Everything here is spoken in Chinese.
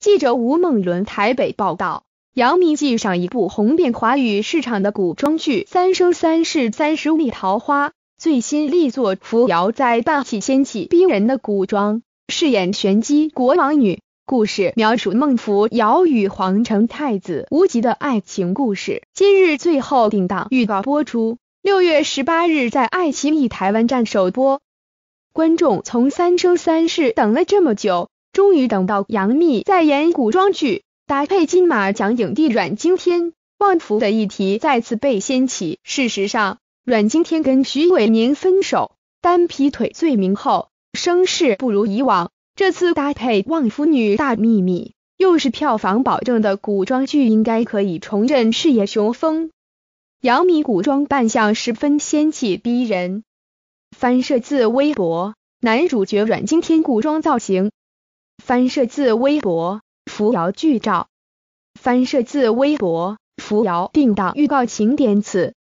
记者吴梦伦台北报道，杨幂继上一部红遍华语市场的古装剧《三生三世三十里桃花》最新力作《扶摇》在霸起仙气逼人的古装，饰演玄机国王女。故事描述孟扶摇与皇城太子无极的爱情故事。今日最后定档预告播出，六月十八日在爱奇艺台湾站首播。观众从《三生三世》等了这么久。终于等到杨幂再演古装剧，搭配金马奖影帝阮经天，万福的议题再次被掀起。事实上，阮经天跟徐伟宁分手，单劈腿罪名后，声势不如以往。这次搭配旺夫女大秘密，又是票房保证的古装剧，应该可以重振事业雄风。杨幂古装扮相十分仙气逼人，翻摄自微博。男主角阮经天古装造型。翻摄自微博扶摇剧照，翻摄自微博扶摇定档预告，请点此。